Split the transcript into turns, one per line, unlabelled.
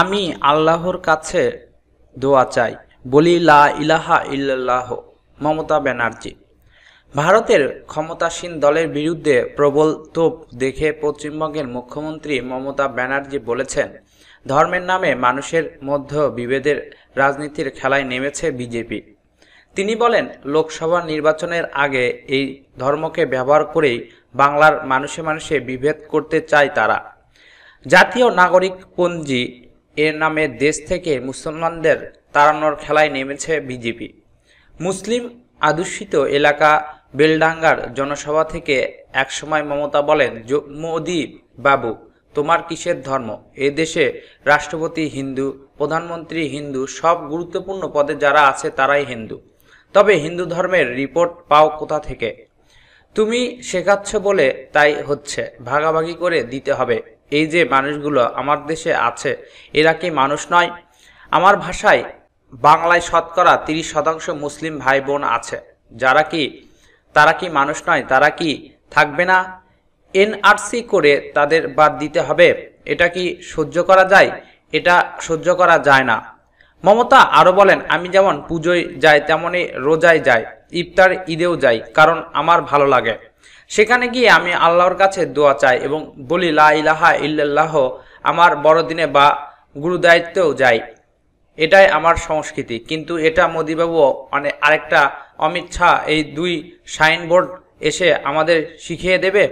আমি আল্লাহর কাছে দোয়া চাই বলি লা ইলাহা ইল্লাহ মমতা ব্যানার্জি ভারতের ক্ষমতাসীন দলের বিরুদ্ধে প্রবল তোপ দেখে পশ্চিমবঙ্গের মুখ্যমন্ত্রী মমতা ব্যানার্জি বলেছেন ধর্মের নামে মানুষের মধ্য বিভেদের রাজনীতির খেলায় নেমেছে বিজেপি তিনি বলেন লোকসভা নির্বাচনের আগে এই ধর্মকে ব্যবহার করেই বাংলার মানুষে মানুষে বিভেদ করতে চায় তারা জাতীয় নাগরিক পঞ্জি এর নামে দেশ থেকে মুসলমানদের তাড়ানোর খেলায় নেমেছে বিজেপি মুসলিম আদুষিত এলাকা বেলডাঙ্গার জনসভা থেকে একসময় মমতা বলেন মোদি বাবু তোমার কিসের ধর্ম এ দেশে রাষ্ট্রপতি হিন্দু প্রধানমন্ত্রী হিন্দু সব গুরুত্বপূর্ণ পদে যারা আছে তারাই হিন্দু তবে হিন্দু ধর্মের রিপোর্ট পাও কোথা থেকে তুমি শেখাচ্ছ বলে তাই হচ্ছে ভাগাভাগি করে দিতে হবে এই যে মানুষগুলো আমার দেশে আছে এরা কি মানুষ নয় আমার ভাষায় বাংলায় শতকরা তিরিশ শতাংশ মুসলিম ভাই বোন আছে যারা কি তারা কি মানুষ নয় তারা কি থাকবে না এনআরসি করে তাদের বাদ দিতে হবে এটা কি সহ্য করা যায় এটা সহ্য করা যায় না মমতা আরও বলেন আমি যেমন পুজোয় যাই তেমনই রোজায় যাই ইফতার ঈদেও যাই কারণ আমার ভালো লাগে সেখানে গিয়ে আমি আল্লাহর কাছে দোয়া চাই এবং বলি লা ইলাহা ইল্লাল্লাহ আমার বড়দিনে বা গুরুদায়িত্বেও যাই এটাই আমার সংস্কৃতি কিন্তু এটা মোদিবাবু মানে আরেকটা অমিত শাহ এই দুই সাইনবোর্ড এসে আমাদের শিখিয়ে দেবে